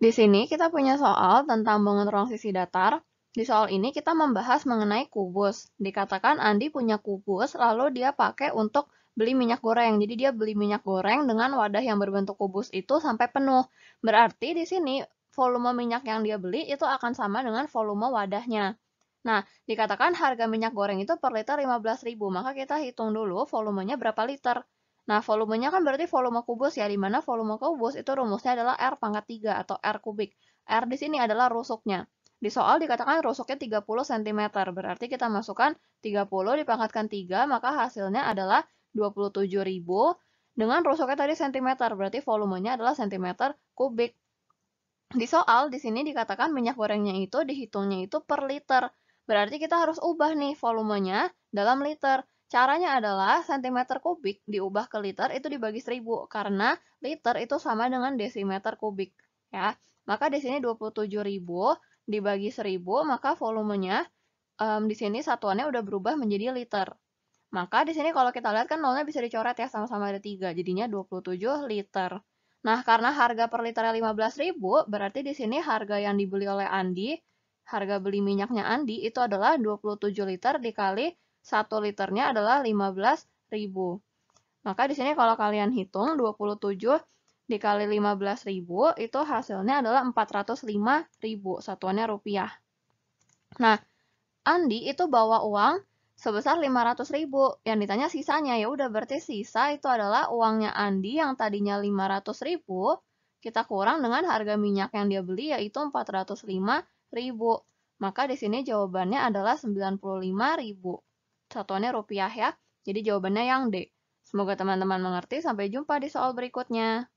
Di sini kita punya soal tentang bangun ruang sisi datar. Di soal ini kita membahas mengenai kubus. Dikatakan Andi punya kubus, lalu dia pakai untuk beli minyak goreng. Jadi dia beli minyak goreng dengan wadah yang berbentuk kubus itu sampai penuh. Berarti di sini volume minyak yang dia beli itu akan sama dengan volume wadahnya. Nah, dikatakan harga minyak goreng itu per liter 15.000, maka kita hitung dulu volumenya berapa liter. Nah, volumenya kan berarti volume kubus ya, di mana volume kubus itu rumusnya adalah R pangkat 3 atau R kubik. R di sini adalah rusuknya. Di soal dikatakan rusuknya 30 cm, berarti kita masukkan 30 dipangkatkan 3, maka hasilnya adalah 27.000 dengan rusuknya tadi cm, berarti volumenya adalah cm kubik. Di soal, di sini dikatakan minyak gorengnya itu dihitungnya itu per liter. Berarti kita harus ubah nih volumenya dalam liter. Caranya adalah cm kubik diubah ke liter itu dibagi 1000 karena liter itu sama dengan desimeter kubik ya. Maka di sini 27.000 dibagi 1000 maka volumenya um, di sini satuannya udah berubah menjadi liter. Maka di sini kalau kita lihat kan nolnya bisa dicoret ya sama-sama ada 3 jadinya 27 liter. Nah, karena harga per liternya 15.000 berarti di sini harga yang dibeli oleh Andi, harga beli minyaknya Andi itu adalah 27 liter dikali 1 liternya adalah 15.000. Maka di sini kalau kalian hitung 27 dikali 15.000 itu hasilnya adalah 405.000 satuannya rupiah. Nah, Andi itu bawa uang sebesar 500.000 yang ditanya sisanya ya udah berarti sisa itu adalah uangnya Andi yang tadinya 500.000 kita kurang dengan harga minyak yang dia beli yaitu 405.000. Maka di sini jawabannya adalah 95.000 satuannya rupiah ya. Jadi jawabannya yang D. Semoga teman-teman mengerti. Sampai jumpa di soal berikutnya.